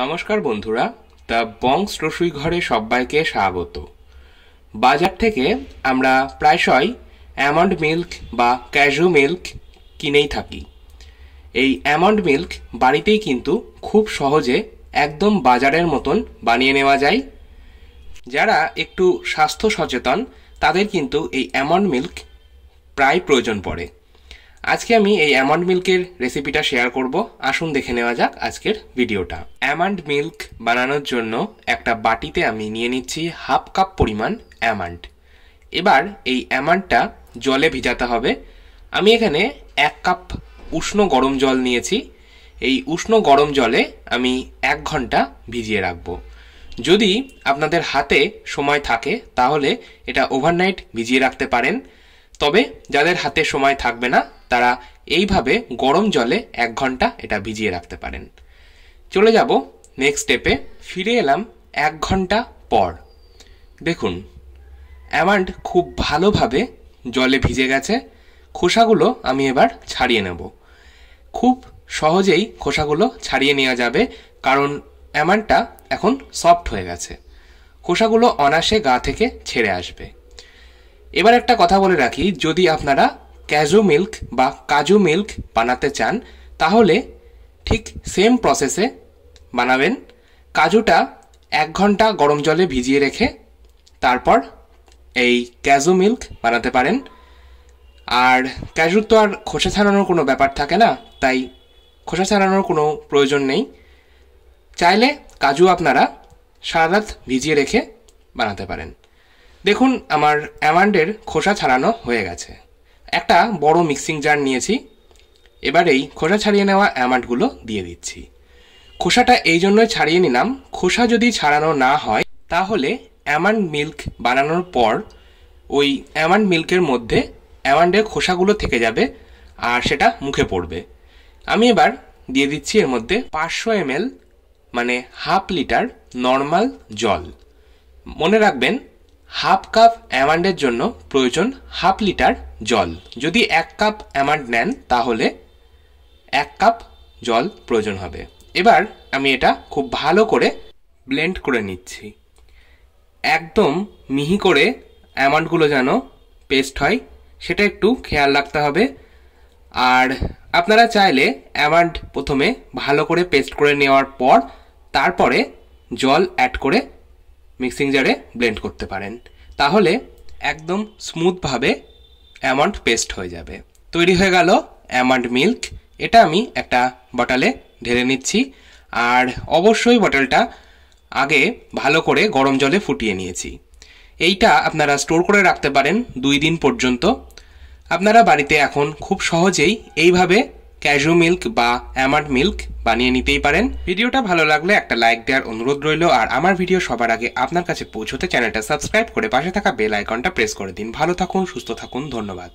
নমস্কার বন্ধুরা তা বংশ রসুই ঘরে সবাইকে স্বাগত বাজার থেকে আমরা প্রায়শই অ্যামন্ড মিল্ক বা ক্যাজু মিল্ক কিনেই থাকি এই অ্যামন্ড মিল্ক বাড়িতেই কিন্তু খুব সহজে একদম বাজারের মতন বানিয়ে নেওয়া যায় যারা একটু স্বাস্থ্য সচেতন তাদের কিন্তু এই অ্যামন্ড মিল্ক প্রায় প্রয়োজন পড়ে আজকে আমি এই অ্যামন্ড মিল্কের রেসিপিটা শেয়ার করব আসুন দেখে নেওয়া যাক আজকের ভিডিওটা অ্যামান্ড মিল্ক বানানোর জন্য একটা বাটিতে আমি নিয়ে নিচ্ছি হাফ কাপ পরিমাণ অ্যামান্ড এবার এই অ্যামান্ডটা জলে ভিজাতে হবে আমি এখানে এক কাপ উষ্ণ গরম জল নিয়েছি এই উষ্ণ গরম জলে আমি এক ঘন্টা ভিজিয়ে রাখব যদি আপনাদের হাতে সময় থাকে তাহলে এটা ওভারনাইট ভিজিয়ে রাখতে পারেন তবে যাদের হাতে সময় থাকবে না তারা এইভাবে গরম জলে এক ঘন্টা এটা ভিজিয়ে রাখতে পারেন চলে যাব নেক্সট স্টেপে ফিরে এলাম এক ঘন্টা পর দেখুন অ্যামান্ড খুব ভালোভাবে জলে ভিজে গেছে খোসাগুলো আমি এবার ছাড়িয়ে নেব খুব সহজেই খোসাগুলো ছাড়িয়ে নেওয়া যাবে কারণ অ্যামান্ডটা এখন সফট হয়ে গেছে খোসাগুলো অনাসে গা থেকে ছেড়ে আসবে এবার একটা কথা বলে রাখি যদি আপনারা ক্যাজু মিল্ক বা কাজু মিল্ক বানাতে চান তাহলে ঠিক সেম প্রসেসে বানাবেন কাজুটা এক ঘন্টা গরম জলে ভিজিয়ে রেখে তারপর এই ক্যাজু মিল্ক বানাতে পারেন আর ক্যাজুর তো আর খোসা ছাড়ানোর কোনো ব্যাপার থাকে না তাই খোসা ছাড়ানোর কোনো প্রয়োজন নেই চাইলে কাজু আপনারা সারা রাত ভিজিয়ে রেখে বানাতে পারেন দেখুন আমার অ্যামান্ডের খোসা ছাড়ানো হয়ে গেছে একটা বড় মিক্সিং জার নিয়েছি এবার এই খোসা ছাড়িয়ে নেওয়া অ্যামাউন্টগুলো দিয়ে দিচ্ছি খোসাটা এই জন্যই ছাড়িয়ে নিলাম খোসা যদি ছাড়ানো না হয় তাহলে অ্যামান্ড মিল্ক বানানোর পর ওই অ্যামান্ড মিল্কের মধ্যে অ্যামান্ডের খোসাগুলো থেকে যাবে আর সেটা মুখে পড়বে আমি এবার দিয়ে দিচ্ছি এর মধ্যে পাঁচশো এম মানে হাফ লিটার নর্মাল জল মনে রাখবেন হাফ কাপ অ্যামান্ডের জন্য প্রয়োজন হাফ লিটার জল যদি এক কাপ অ্যামান্ড নেন তাহলে এক কাপ জল প্রয়োজন হবে এবার আমি এটা খুব ভালো করে ব্লেন্ড করে নিচ্ছি একদম মিহি করে অ্যামান্ডগুলো যেন পেস্ট হয় সেটা একটু খেয়াল রাখতে হবে আর আপনারা চাইলে অ্যামান্ড প্রথমে ভালো করে পেস্ট করে নেওয়ার পর তারপরে জল অ্যাড করে মিক্সিং জারে ব্লেন্ড করতে পারেন তাহলে একদম স্মুথভাবে অ্যামন্ড পেস্ট হয়ে যাবে তৈরি হয়ে গেল অ্যামন্ড মিল্ক এটা আমি একটা বটালে ঢেলে নিচ্ছি আর অবশ্যই বটলটা আগে ভালো করে গরম জলে ফুটিয়ে নিয়েছি এইটা আপনারা স্টোর করে রাখতে পারেন দুই দিন পর্যন্ত আপনারা বাড়িতে এখন খুব সহজেই এইভাবে ক্যাজু মিল্ক বা অ্যামান্ড মিল্ক বানিয়ে নিতেই পারেন ভিডিওটা ভালো লাগলে একটা লাইক দেওয়ার অনুরোধ রইল আর আমার ভিডিও সবার আগে আপনার কাছে পৌঁছতে চ্যানেলটা সাবস্ক্রাইব করে পাশে থাকা বেল আইকনটা প্রেস করে দিন ভালো থাকুন সুস্থ থাকুন ধন্যবাদ